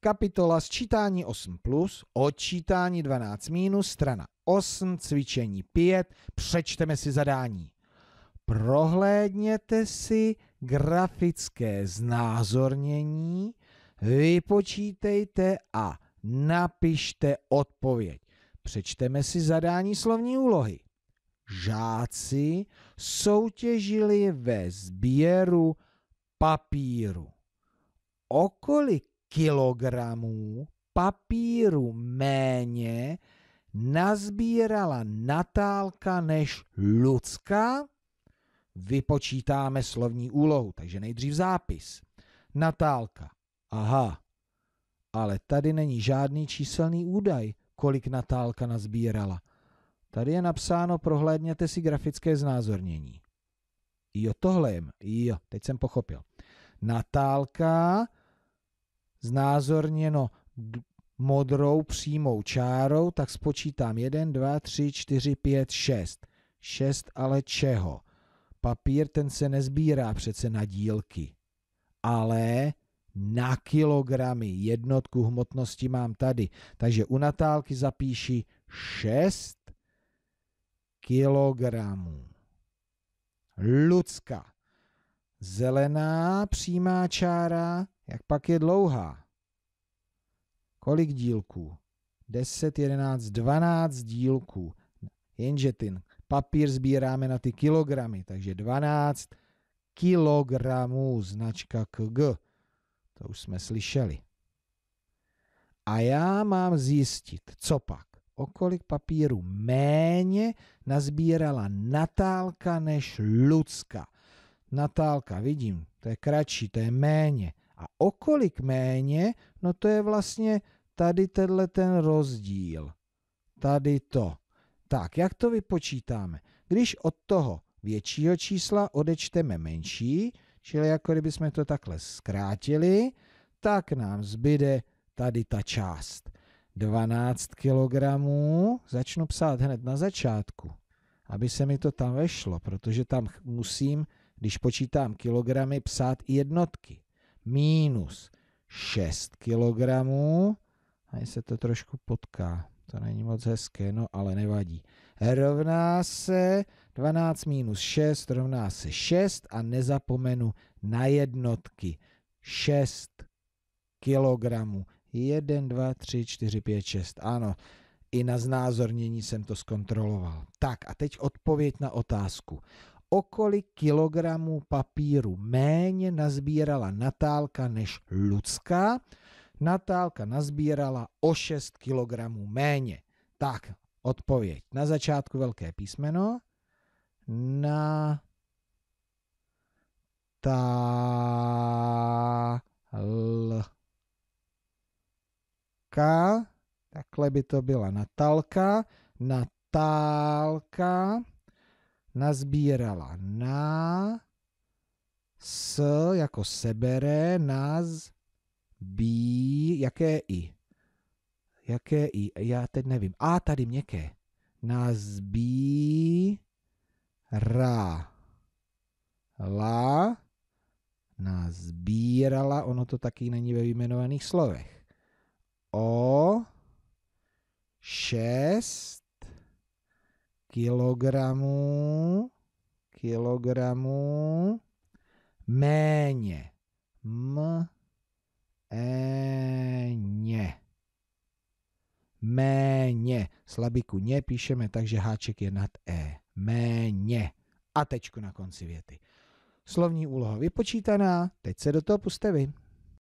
Kapitola sčítání 8 plus, odčítání 12 minus, strana 8, cvičení 5, přečteme si zadání. Prohlédněte si grafické znázornění, vypočítejte a napište odpověď. Přečteme si zadání slovní úlohy. Žáci soutěžili ve sběru papíru. O kolik kilogramů papíru méně nazbírala Natálka než Lucka? Vypočítáme slovní úlohu, takže nejdřív zápis. Natálka. Aha, ale tady není žádný číselný údaj, kolik Natálka nazbírala. Tady je napsáno, prohlédněte si grafické znázornění. Jo, tohle je, jo, teď jsem pochopil. Natálka znázorněno modrou přímou čárou, tak spočítám 1, 2, 3, 4, 5, 6. 6 ale čeho? Papír ten se nezbírá přece na dílky, ale na kilogramy. Jednotku hmotnosti mám tady. Takže u Natálky zapíši 6 kilogramů. Lucka. Zelená přímá čára jak pak je dlouhá? Kolik dílků? 10, 11, 12 dílků. Jenže ten papír sbíráme na ty kilogramy, takže 12 kilogramů značka KG. To už jsme slyšeli. A já mám zjistit, co pak, o kolik papíru méně nazbírala Natálka než Lucka. Natálka, vidím, to je kratší, to je méně. A okolik méně, no to je vlastně tady tenhle ten rozdíl. Tady to. Tak, jak to vypočítáme? Když od toho většího čísla odečteme menší, čili jako kdybychom to takhle zkrátili, tak nám zbyde tady ta část. 12 kg, začnu psát hned na začátku, aby se mi to tam vešlo, protože tam musím, když počítám kilogramy, psát i jednotky minus 6 kg. A se to trošku potká, to není moc hezké, no ale nevadí. Rovná se 12 minus 6 rovná se 6 a nezapomenu na jednotky. 6 kg. 1, 2, 3, 4, 5, 6. Ano, i na znázornění jsem to zkontroloval. Tak a teď odpověď na otázku o kolik kilogramů papíru méně nazbírala Natálka než Lucka. Natálka nazbírala o 6 kilogramů méně. Tak, odpověď. Na začátku velké písmeno. Na ta l ka. Takhle by to byla Natálka. Natálka nazbírala na s jako sebere, nás bí, jaké i? Jaké i? Já teď nevím. A tady měkké. ra La bírala ono to taky není ve vyjmenovaných slovech. O šest kilogramů, kilogramů méně. M, e, ně. Méně. Slabiku ně píšeme, takže háček je nad E. Méně. A tečku na konci věty. Slovní úloha vypočítaná, teď se do toho puste vy.